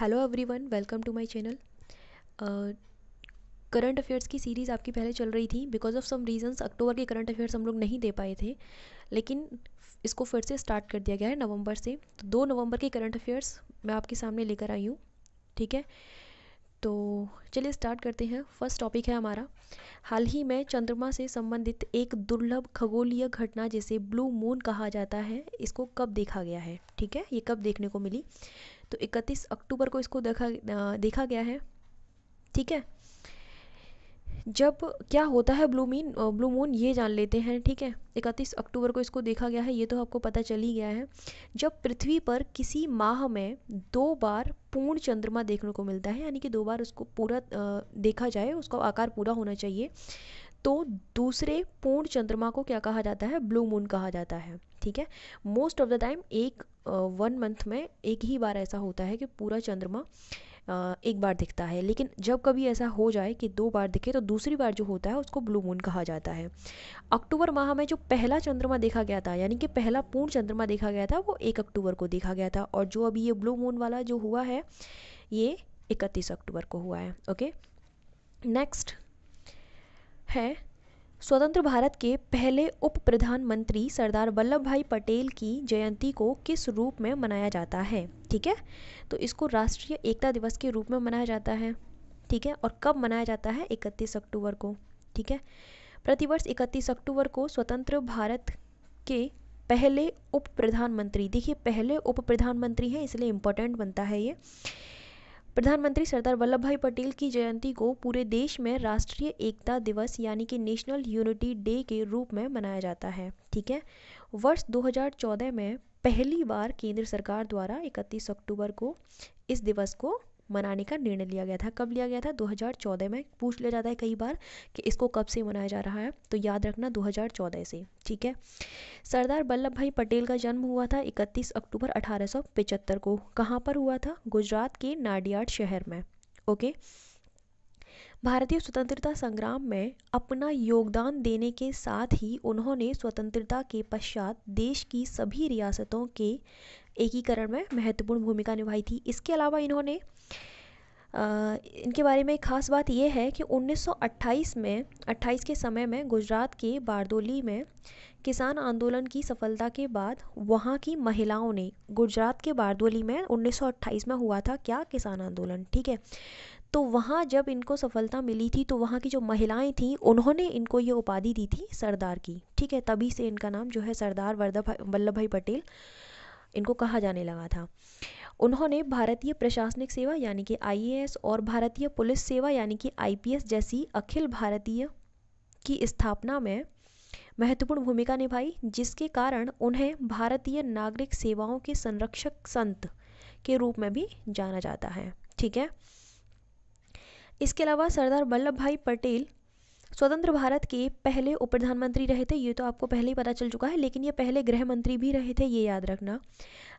hello everyone welcome to my channel current affairs की series आपकी पहले चल रही थी because of some reasons October के करंट अफेयर्स हम लोग नहीं दे पाए थे लेकिन इसको फिर से स्टार्ट कर दिया गया है नवंबर से तो दो नवंबर के करंट अफेयर्स मैं आपके सामने लेकर आई हूँ ठीक है तो चलिए स्टार्ट करते हैं फर्स्ट टॉपिक है हमारा हाल ही में चंद्रमा से संबंधित एक दुर्लभ खगोलीय घटना जिसे ब्लू मून कहा जाता है इसको कब देखा गया है ठीक है ये कब देखने को मिली तो 31 अक्टूबर को इसको देखा देखा गया है ठीक है जब क्या होता है ब्लू मीन ब्लू मून ये जान लेते हैं ठीक है इकतीस अक्टूबर को इसको देखा गया है ये तो आपको पता चल ही गया है जब पृथ्वी पर किसी माह में दो बार पूर्ण चंद्रमा देखने को मिलता है यानी कि दो बार उसको पूरा देखा जाए उसका आकार पूरा होना चाहिए तो दूसरे पूर्ण चंद्रमा को क्या कहा जाता है ब्लू मून कहा जाता है ठीक है मोस्ट ऑफ द टाइम एक वन मंथ में एक ही बार ऐसा होता है कि पूरा चंद्रमा एक बार दिखता है लेकिन जब कभी ऐसा हो जाए कि दो बार दिखे तो दूसरी बार जो होता है उसको ब्लू मून कहा जाता है अक्टूबर माह में जो पहला चंद्रमा देखा गया था यानी कि पहला पूर्ण चंद्रमा देखा गया था वो एक अक्टूबर को देखा गया था और जो अभी ये ब्लू मून वाला जो हुआ है ये इकतीस अक्टूबर को हुआ है ओके नेक्स्ट है स्वतंत्र भारत के पहले उप प्रधानमंत्री सरदार वल्लभ भाई पटेल की जयंती को किस रूप में मनाया जाता है ठीक है तो इसको राष्ट्रीय एकता दिवस के रूप में मनाया जाता है ठीक है और कब मनाया जाता है इकतीस अक्टूबर को ठीक है प्रतिवर्ष इकतीस अक्टूबर को स्वतंत्र भारत के पहले उप प्रधानमंत्री देखिए पहले उप प्रधानमंत्री हैं इसलिए इम्पोर्टेंट बनता है ये प्रधानमंत्री सरदार वल्लभ भाई पटेल की जयंती को पूरे देश में राष्ट्रीय एकता दिवस यानी कि नेशनल यूनिटी डे के रूप में मनाया जाता है ठीक है वर्ष 2014 में पहली बार केंद्र सरकार द्वारा 31 अक्टूबर को इस दिवस को मनाने का निर्णय लिया गया था कब लिया गया था 2014 में पूछ लिया जाता है कई बार कि इसको कब से मनाया जा रहा है तो याद रखना 2014 से ठीक है सरदार वल्लभ भाई पटेल का जन्म हुआ था 31 अक्टूबर अठारह को कहाँ पर हुआ था गुजरात के नाडियाड शहर में ओके भारतीय स्वतंत्रता संग्राम में अपना योगदान देने के साथ ही उन्होंने स्वतंत्रता के पश्चात देश की सभी रियासतों के एकीकरण में महत्वपूर्ण भूमिका निभाई थी इसके अलावा इन्होंने आ, इनके बारे में एक खास बात यह है कि 1928 में 28 के समय में गुजरात के बारदोली में किसान आंदोलन की सफलता के बाद वहाँ की महिलाओं ने गुजरात के बारदोली में 1928 में हुआ था क्या किसान आंदोलन ठीक है तो वहाँ जब इनको सफलता मिली थी तो वहाँ की जो महिलाएं थीं उन्होंने इनको ये उपाधि दी थी सरदार की ठीक है तभी से इनका नाम जो है सरदार वल्लभ भाई पटेल इनको कहा जाने लगा था उन्होंने भारतीय प्रशासनिक सेवा यानी कि आईएएस और भारतीय पुलिस सेवा यानी कि आईपीएस जैसी अखिल भारतीय की स्थापना में महत्वपूर्ण भूमिका निभाई जिसके कारण उन्हें भारतीय नागरिक सेवाओं के संरक्षक संत के रूप में भी जाना जाता है ठीक है इसके अलावा सरदार वल्लभ भाई पटेल स्वतंत्र भारत के पहले उप प्रधानमंत्री रहे थे ये तो आपको पहले ही पता चल चुका है लेकिन ये पहले गृह मंत्री भी रहे थे ये याद रखना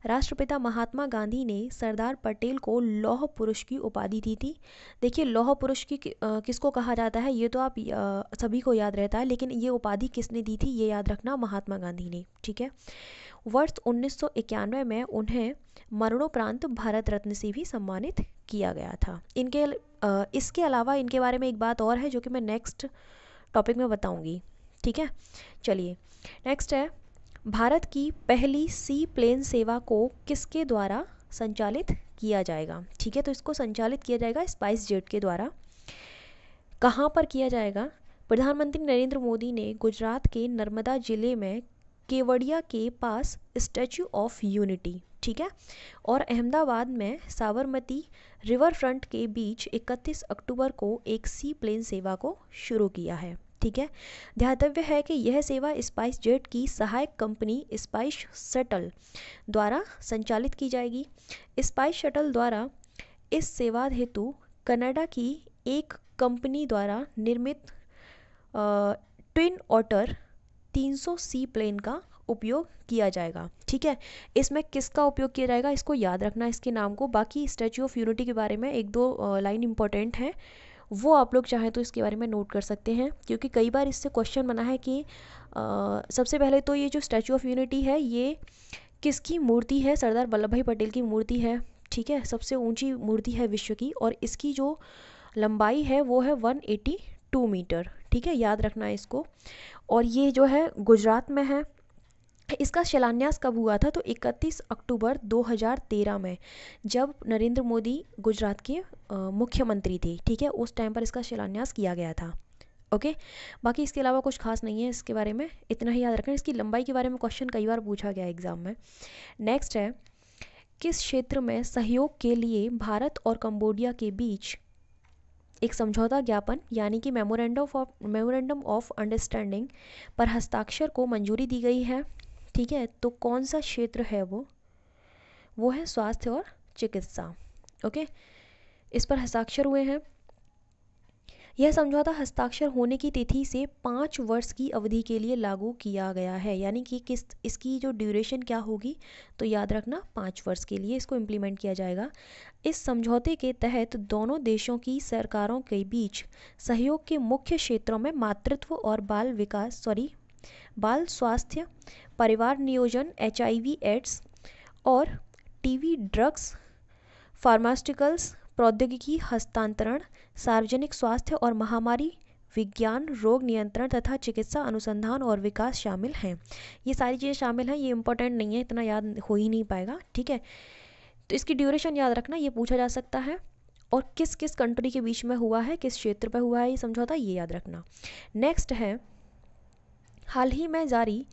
राष्ट्रपिता महात्मा गांधी ने सरदार पटेल को लौह पुरुष की उपाधि दी थी देखिए लौह पुरुष की किसको कहा जाता है ये तो आप सभी को याद रहता है लेकिन ये उपाधि किसने दी थी ये याद रखना महात्मा गांधी ने ठीक है वर्ष उन्नीस सौ इक्यानवे में उन्हें मरणोपरांत भारत रत्न से भी सम्मानित किया गया था इनके इसके अलावा इनके बारे में एक बात और है जो कि मैं नेक्स्ट टॉपिक में बताऊंगी ठीक है चलिए नेक्स्ट है भारत की पहली सी प्लेन सेवा को किसके द्वारा संचालित किया जाएगा ठीक है तो इसको संचालित किया जाएगा स्पाइस जेट के द्वारा कहाँ पर किया जाएगा प्रधानमंत्री नरेंद्र मोदी ने गुजरात के नर्मदा जिले में केवड़िया के पास स्टैचू ऑफ यूनिटी ठीक है और अहमदाबाद में साबरमती रिवर फ्रंट के बीच 31 अक्टूबर को एक सी प्लेन सेवा को शुरू किया है ठीक है ध्यातव्य है कि यह सेवा स्पाइस जेट की सहायक कंपनी स्पाइस शटल द्वारा संचालित की जाएगी स्पाइस शटल द्वारा इस सेवा हेतु कनाडा की एक कंपनी द्वारा निर्मित ट्विन ऑटर 300 सी प्लेन का उपयोग किया जाएगा ठीक है इसमें किसका उपयोग किया जाएगा इसको याद रखना इसके नाम को बाकी स्टैचू ऑफ यूनिटी के बारे में एक दो लाइन इंपॉर्टेंट हैं वो आप लोग चाहें तो इसके बारे में नोट कर सकते हैं क्योंकि कई बार इससे क्वेश्चन बना है कि आ, सबसे पहले तो ये जो स्टैचू ऑफ यूनिटी है ये किसकी मूर्ति है सरदार वल्लभ भाई पटेल की मूर्ति है ठीक है सबसे ऊंची मूर्ति है विश्व की और इसकी जो लंबाई है वो है टू मीटर ठीक है याद रखना है इसको और ये जो है गुजरात में है इसका शिलान्यास कब हुआ था तो 31 अक्टूबर 2013 में जब नरेंद्र मोदी गुजरात के मुख्यमंत्री थे ठीक है उस टाइम पर इसका शिलान्यास किया गया था ओके बाकी इसके अलावा कुछ खास नहीं है इसके बारे में इतना ही याद रखना इसकी लंबाई के बारे में क्वेश्चन कई बार पूछा गया एग्ज़ाम में नेक्स्ट है किस क्षेत्र में सहयोग के लिए भारत और कंबोडिया के बीच एक समझौता ज्ञापन यानी कि memorandum of memorandum of understanding पर हस्ताक्षर को मंजूरी दी गई है ठीक है तो कौन सा क्षेत्र है वो वो है स्वास्थ्य और चिकित्सा ओके इस पर हस्ताक्षर हुए हैं यह समझौता हस्ताक्षर होने की तिथि से पाँच वर्ष की अवधि के लिए लागू किया गया है यानी कि किस इसकी जो ड्यूरेशन क्या होगी तो याद रखना पाँच वर्ष के लिए इसको इम्प्लीमेंट किया जाएगा इस समझौते के तहत दोनों देशों की सरकारों के बीच सहयोग के मुख्य क्षेत्रों में मातृत्व और बाल विकास सॉरी बाल स्वास्थ्य परिवार नियोजन एच एड्स और टीवी ड्रग्स फार्मास्यूटिकल्स प्रौद्योगिकी हस्तांतरण सार्वजनिक स्वास्थ्य और महामारी विज्ञान रोग नियंत्रण तथा चिकित्सा अनुसंधान और विकास शामिल हैं ये सारी चीज़ें शामिल हैं ये इंपॉर्टेंट नहीं है इतना याद हो ही नहीं पाएगा ठीक है तो इसकी ड्यूरेशन याद रखना ये पूछा जा सकता है और किस किस कंट्री के बीच में हुआ है किस क्षेत्र पर हुआ है ये समझौता ये याद रखना नेक्स्ट है हाल ही में जारी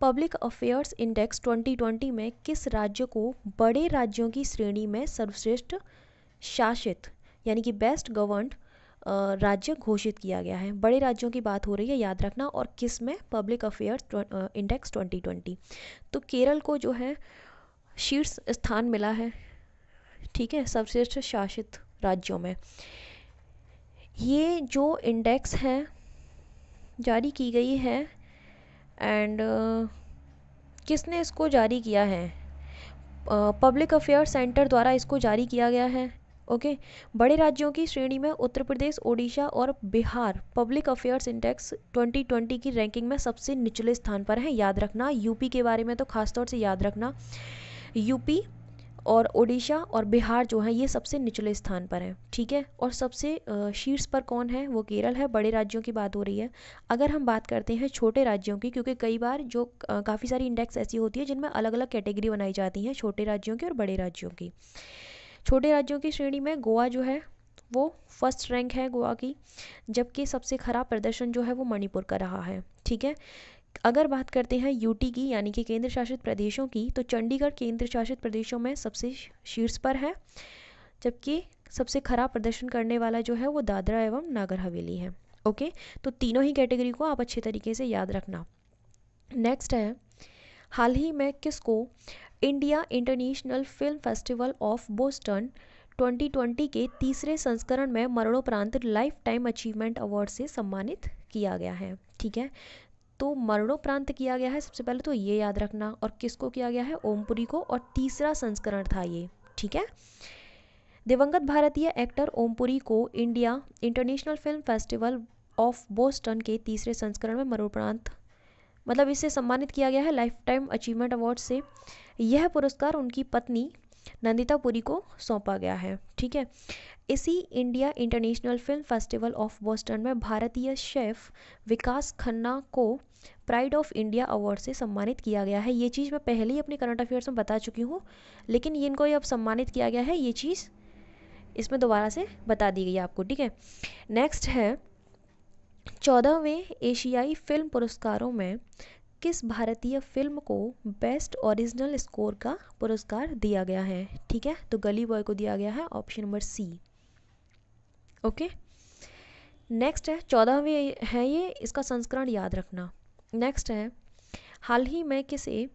पब्लिक अफेयर्स इंडेक्स 2020 में किस राज्य को बड़े राज्यों की श्रेणी में सर्वश्रेष्ठ शासित यानी कि बेस्ट गवर्नड राज्य घोषित किया गया है बड़े राज्यों की बात हो रही है याद रखना और किस में पब्लिक अफेयर्स इंडेक्स 2020 तो केरल को जो है शीर्ष स्थान मिला है ठीक है सर्वश्रेष्ठ शासित राज्यों में ये जो इंडेक्स है जारी की गई है एंड uh, किसने इसको जारी किया है पब्लिक अफेयर सेंटर द्वारा इसको जारी किया गया है ओके बड़े राज्यों की श्रेणी में उत्तर प्रदेश ओडिशा और बिहार पब्लिक अफेयर्स इंडेक्स 2020 की रैंकिंग में सबसे निचले स्थान पर हैं याद रखना यूपी के बारे में तो खासतौर से याद रखना यूपी और ओडिशा और बिहार जो है ये सबसे निचले स्थान पर हैं ठीक है और सबसे शीर्ष पर कौन है वो केरल है बड़े राज्यों की बात हो रही है अगर हम बात करते हैं छोटे राज्यों की क्योंकि कई बार जो काफ़ी सारी इंडेक्स ऐसी होती है जिनमें अलग अलग कैटेगरी बनाई जाती हैं छोटे राज्यों की और बड़े राज्यों की छोटे राज्यों की श्रेणी में गोवा जो है वो फर्स्ट रैंक है गोवा की जबकि सबसे खराब प्रदर्शन जो है वो मणिपुर का रहा है ठीक है अगर बात करते हैं यूटी की यानी कि केंद्र शासित प्रदेशों की तो चंडीगढ़ केंद्र शासित प्रदेशों में सबसे शीर्ष पर है जबकि सबसे खराब प्रदर्शन करने वाला जो है वो दादरा एवं नागर हवेली है ओके तो तीनों ही कैटेगरी को आप अच्छे तरीके से याद रखना नेक्स्ट है हाल ही में किसको India International Film Festival of Boston 2020 के तीसरे संस्करण में मरणोपरांत लाइफ टाइम अचीवमेंट अवार्ड से सम्मानित किया गया है ठीक है तो मरणोपरांत किया गया है सबसे पहले तो ये याद रखना और किसको किया गया है ओमपुरी को और तीसरा संस्करण था ये ठीक है दिवंगत भारतीय एक्टर ओमपुरी को India International Film Festival of Boston के तीसरे संस्करण में मरणोपरांत मतलब इसे सम्मानित किया गया है लाइफ टाइम अचीवमेंट अवार्ड से यह पुरस्कार उनकी पत्नी नंदिता पुरी को सौंपा गया है ठीक है इसी India International Film Festival of Boston में भारतीय शेफ विकास खन्ना को प्राइड ऑफ इंडिया अवार्ड से सम्मानित किया गया है ये चीज़ मैं पहले ही अपने करंट अफेयर्स में बता चुकी हूँ लेकिन इनको अब सम्मानित किया गया है ये चीज़ इसमें दोबारा से बता दी गई आपको ठीक है नेक्स्ट है चौदहवें एशियाई फ़िल्म पुरस्कारों में किस भारतीय फ़िल्म को बेस्ट ओरिजिनल स्कोर का पुरस्कार दिया गया है ठीक है तो गली बॉय को दिया गया है option number C okay next है चौदहवें है ये इसका संस्करण याद रखना नेक्स्ट है हाल ही में किसे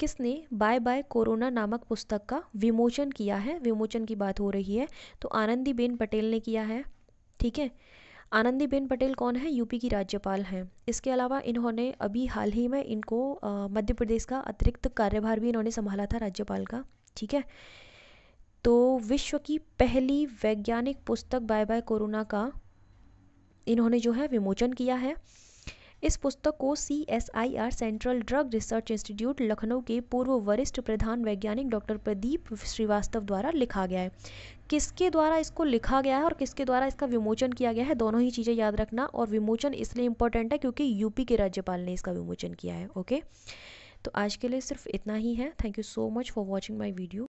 किसने बाय बाय कोरोना नामक पुस्तक का विमोचन किया है विमोचन की बात हो रही है तो आनंदीबेन पटेल ने किया है ठीक है आनंदीबेन पटेल कौन है यूपी की राज्यपाल हैं इसके अलावा इन्होंने अभी हाल ही में इनको मध्य प्रदेश का अतिरिक्त कार्यभार भी इन्होंने संभाला था राज्यपाल का ठीक है तो विश्व की पहली वैज्ञानिक पुस्तक बाय बाय कोरोना का इन्होंने जो है विमोचन किया है इस पुस्तक को C S I R Central Drug Research Institute Lucknow के पूर्व वरिष्ठ प्रधान वैज्ञानिक डॉक्टर प्रदीप श्रीवास्तव द्वारा लिखा गया है किसके द्वारा इसको लिखा गया है और किसके द्वारा इसका विमोचन किया गया है दोनों ही चीज़ें याद रखना और विमोचन इसलिए इम्पोर्टेंट है क्योंकि यूपी के राज्यपाल ने इसका विमोचन किया है ओके तो आज के लिए सिर्फ इतना ही है thank you so much for watching my video